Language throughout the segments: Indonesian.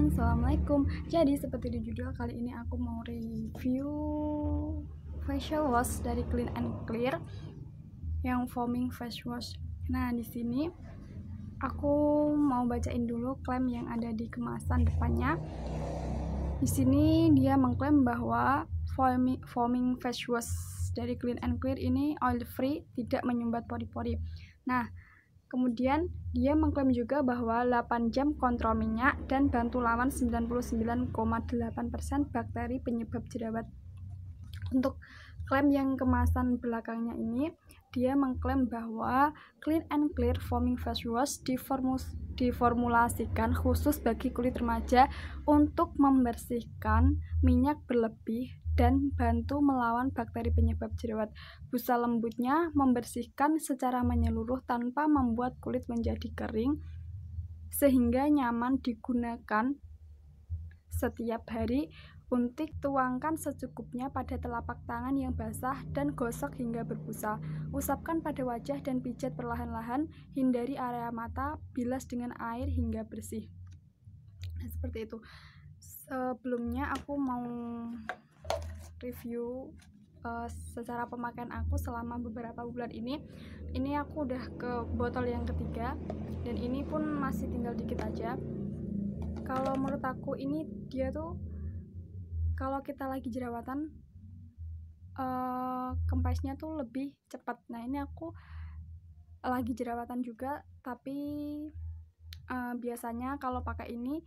teman Assalamualaikum Jadi seperti di judul kali ini aku mau review Facial wash dari Clean and Clear Yang foaming face wash Nah di sini Aku mau bacain dulu klaim yang ada di kemasan depannya Di sini dia mengklaim bahwa foaming, foaming face wash dari Clean and Clear ini oil free Tidak menyumbat pori-pori Nah Kemudian dia mengklaim juga bahwa 8 jam kontrol minyak dan bantu lawan 99,8% bakteri penyebab jerawat. Untuk klaim yang kemasan belakangnya ini, dia mengklaim bahwa Clean and Clear Foaming Face Wash diformulasikan khusus bagi kulit remaja untuk membersihkan minyak berlebih dan bantu melawan bakteri penyebab jerawat. Busa lembutnya membersihkan secara menyeluruh tanpa membuat kulit menjadi kering, sehingga nyaman digunakan setiap hari. Untik tuangkan secukupnya pada telapak tangan yang basah dan gosok hingga berbusa. Usapkan pada wajah dan pijat perlahan-lahan. Hindari area mata, bilas dengan air hingga bersih. Nah, seperti itu. Sebelumnya aku mau review uh, secara pemakaian aku selama beberapa bulan ini ini aku udah ke botol yang ketiga dan ini pun masih tinggal dikit aja kalau menurut aku ini dia tuh kalau kita lagi jerawatan uh, kempesnya tuh lebih cepat nah ini aku lagi jerawatan juga tapi uh, biasanya kalau pakai ini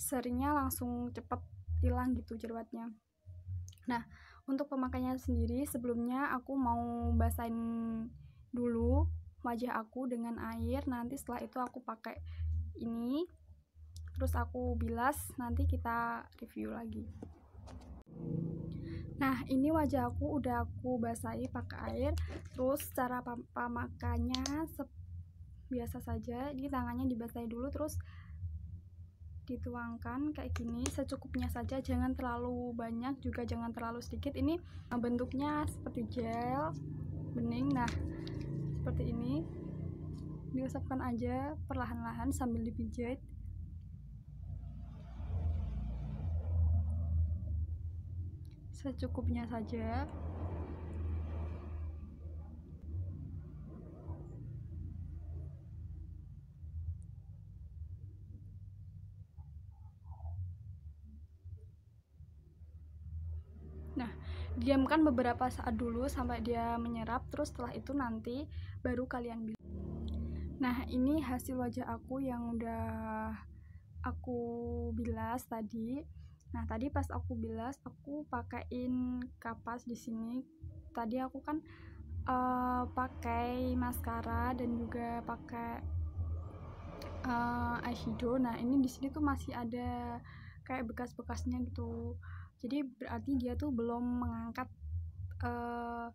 seringnya langsung cepat hilang gitu jerawatnya Nah, untuk pemakaiannya sendiri sebelumnya aku mau basahin dulu wajah aku dengan air. Nanti setelah itu aku pakai ini. Terus aku bilas, nanti kita review lagi. Nah, ini wajah aku udah aku basahi pakai air. Terus cara pemakaiannya biasa saja, di tangannya dibasahi dulu terus dituangkan kayak gini secukupnya saja jangan terlalu banyak juga jangan terlalu sedikit ini eh, bentuknya seperti gel bening nah seperti ini diusapkan aja perlahan-lahan sambil dipijit secukupnya saja diamkan beberapa saat dulu sampai dia menyerap terus setelah itu nanti baru kalian bilas nah ini hasil wajah aku yang udah aku bilas tadi nah tadi pas aku bilas aku pakaiin kapas di sini tadi aku kan uh, pakai maskara dan juga pakai uh, eyeshadow nah ini di sini tuh masih ada kayak bekas-bekasnya gitu jadi berarti dia tuh belum mengangkat uh,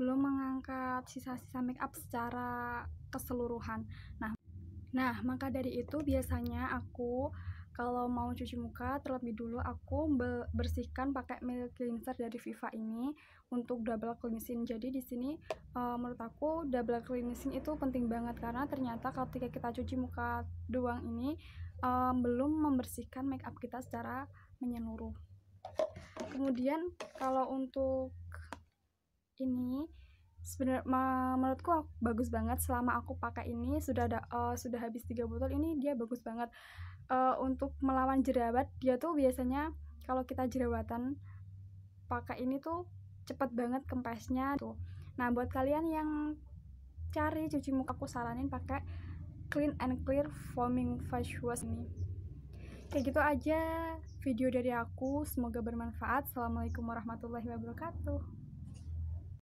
belum mengangkat sisa-sisa make up secara keseluruhan nah nah maka dari itu biasanya aku kalau mau cuci muka terlebih dulu aku bersihkan pakai milk cleanser dari Viva ini untuk double cleansing. Jadi di sini uh, menurut aku double cleansing itu penting banget karena ternyata ketika kita cuci muka doang ini uh, belum membersihkan make up kita secara menyeluruh kemudian kalau untuk ini sebenarnya menurutku bagus banget selama aku pakai ini sudah ada uh, sudah habis tiga botol ini dia bagus banget uh, untuk melawan jerawat dia tuh biasanya kalau kita jerawatan pakai ini tuh cepet banget kempesnya tuh nah buat kalian yang cari cuci muka aku saranin pakai clean and clear foaming face wash ini kayak gitu aja video dari aku. Semoga bermanfaat. Assalamualaikum warahmatullahi wabarakatuh.